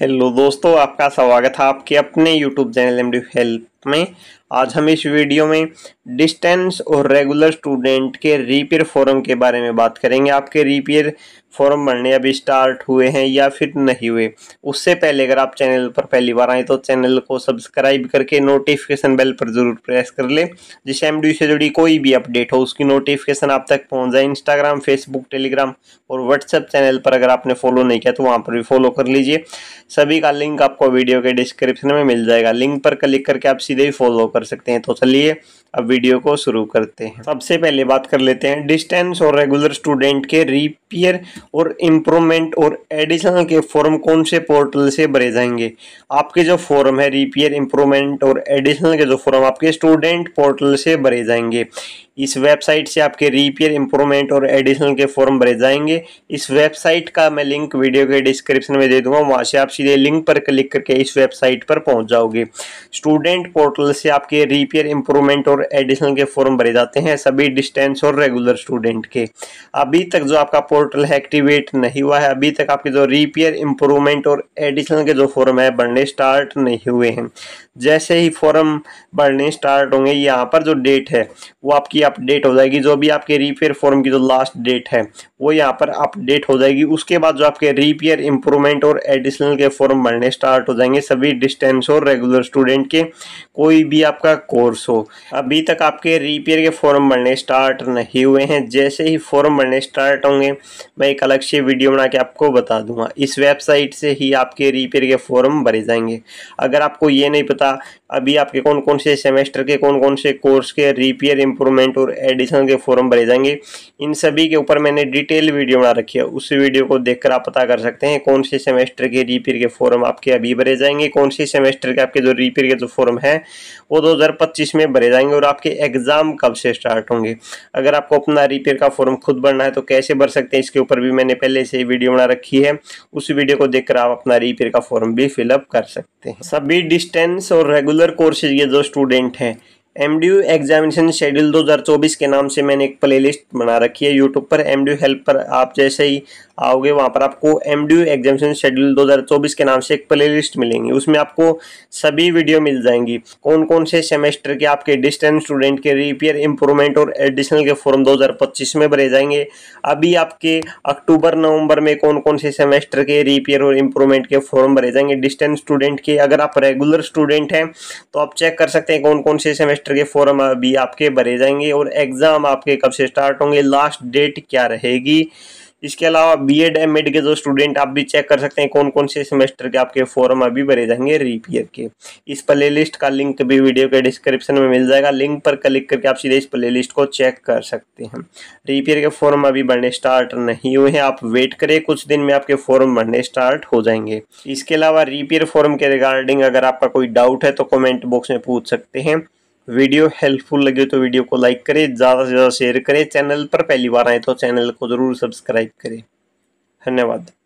hello दोस्तों आपका स्वागत है आपके अपने यूट्यूब चैनल एम हेल्प में आज हम इस वीडियो में डिस्टेंस और रेगुलर स्टूडेंट के रिपेयर फॉरम के बारे में बात करेंगे आपके रिपेयर फॉरम भरने अभी स्टार्ट हुए हैं या फिर नहीं हुए उससे पहले अगर आप चैनल पर पहली बार आए तो चैनल को सब्सक्राइब करके नोटिफिकेशन बेल पर ज़रूर प्रेस कर ले जिससे एम से जुड़ी कोई भी अपडेट हो उसकी नोटिफिकेशन आप तक पहुँच जाए इंस्टाग्राम फेसबुक टेलीग्राम और व्हाट्सएप चैनल पर अगर आपने फॉलो नहीं किया तो वहाँ पर भी फॉलो कर लीजिए सभी का लिंक आपको वीडियो के डिस्क्रिप्शन में मिल जाएगा लिंक पर क्लिक करके आप सीधे ही फॉलो कर सकते हैं तो चलिए अब वीडियो को शुरू करते हैं सबसे पहले बात कर लेते हैं डिस्टेंस और रेगुलर स्टूडेंट के रिपेयर और इम्प्रूवमेंट और एडिशनल के फॉर्म कौन से पोर्टल से भरे जाएंगे आपके जो फॉर्म है रिपेयर इम्प्रूवमेंट और एडिशनल के जो फॉर्म आपके स्टूडेंट पोर्टल से भरे जाएंगे इस वेबसाइट से आपके रिपेयर इंप्रूवमेंट और एडिशनल के फॉर्म भरे जाएंगे इस वेबसाइट का मैं लिंक वीडियो के डिस्क्रिप्शन में दे दूंगा वहाँ से आप सीधे लिंक पर क्लिक करके इस वेबसाइट पर पहुँच जाओगे स्टूडेंट पोर्टल से आपके रिपेयर इंप्रूवमेंट और एडिशनल के फॉर्म भरे जाते हैं सभी डिस्टेंस और रेगुलर स्टूडेंट के अभी तक जो आपका पोर्टल है एक्टिवेट नहीं हुआ है अभी तक आपके जो रिपेयर इंप्रूवमेंट और एडिशनल के जो फॉर्म है बढ़ने स्टार्ट नहीं हुए हैं जैसे ही फॉर्म बढ़ने स्टार्ट होंगे यहाँ पर जो डेट है वो आपकी अपडेट हो जाएगी जो भी आपके रिपेयर फॉर्म की जो लास्ट डेट है वो यहाँ पर अपडेट हो जाएगी उसके बाद जो आपके रिपेयर इंप्रूवमेंट और एडिशनल के फॉर्म बनने स्टार्ट हो जाएंगे सभी डिस्टेंस और रेगुलर स्टूडेंट के कोई भी आपका कोर्स हो अभी तक आपके रिपेयर के फॉर्म भरने स्टार्ट नहीं हुए हैं जैसे ही फॉर्म भरने स्टार्ट होंगे मैं एक अलग से वीडियो बना के आपको बता दूंगा इस वेबसाइट से ही आपके रिपेयर के फॉर्म भरे जाएंगे अगर आपको ये नहीं पता अभी आपके कौन कौन से सेमेस्टर के कौन कौन से कोर्स के रिपेयर इंप्रूवमेंट और एडिशन के फॉर्म भरे जाएंगे इन सभी के ऊपर मैंने डिटेल वीडियो बना रखी है उस वीडियो को देखकर आप पता कर सकते हैं कौन से सेमेस्टर के रिपेयर के फॉर्म आपके अभी भरे जाएंगे कौन से सेमेस्टर के आपके जो रिपेयर के जो फॉर्म है वो दो में भरे जाएंगे और आपके एग्ज़ाम कब से स्टार्ट होंगे अगर आपको अपना रिपेयर का फॉर्म खुद भरना है तो कैसे भर सकते हैं इसके ऊपर भी मैंने पहले से वीडियो बना रखी है उस वीडियो को देखकर आप अपना रिपेयर का फॉर्म भी फिलअप कर सकते हैं सभी डिस्टेंस और रेगुलर रेगुलर कोर्सेज के जो स्टूडेंट हैं M D U examination schedule 2024 के नाम से मैंने एक प्लेलिस्ट बना रखी है यूट्यूब पर एम डी यू हेल्प पर आप जैसे ही आओगे वहाँ पर आपको M D U examination schedule 2024 के नाम से एक प्लेलिस्ट मिलेंगी उसमें आपको सभी वीडियो मिल जाएंगी कौन कौन से सेमेस्टर के आपके डिस्टेंस स्टूडेंट के रिपेयर इंप्रूवमेंट और एडिशनल के फॉर्म पच्चीस में भरे जाएंगे अभी आपके अक्टूबर नवंबर में कौन कौन से सेमेस्टर के रिपेयर और इम्प्रूवमेंट के फॉर्म भरे जाएंगे डिस्टेंस स्टूडेंट के अगर आप रेगुलर स्टूडेंट हैं तो आप चेक कर सकते हैं कौन कौन से सेमेस्टर सेमेस्टर के फॉर्म अभी आपके भरे जाएंगे और एग्ज़ाम आपके कब से स्टार्ट होंगे लास्ट डेट क्या रहेगी इसके अलावा बी एड एम एड के जो स्टूडेंट आप भी चेक कर सकते हैं कौन कौन से सेमेस्टर के आपके फॉर्म अभी भरे जाएंगे रीपीयर के इस प्ले लिस्ट का लिंक भी वीडियो के डिस्क्रिप्शन में मिल जाएगा लिंक पर क्लिक करके आप सीधे इस प्ले लिस्ट को चेक कर सकते हैं रीपीयर के फॉर्म अभी भरने स्टार्ट नहीं हुए हैं आप वेट करें कुछ दिन में आपके फॉर्म भरने स्टार्ट हो जाएंगे इसके अलावा रीपीयर फॉर्म के रिगार्डिंग अगर आपका कोई डाउट है तो कॉमेंट बॉक्स में पूछ सकते हैं वीडियो हेल्पफुल लगे तो वीडियो को लाइक करें ज़्यादा से ज़्यादा शेयर करें चैनल पर पहली बार आए तो चैनल को ज़रूर सब्सक्राइब करें धन्यवाद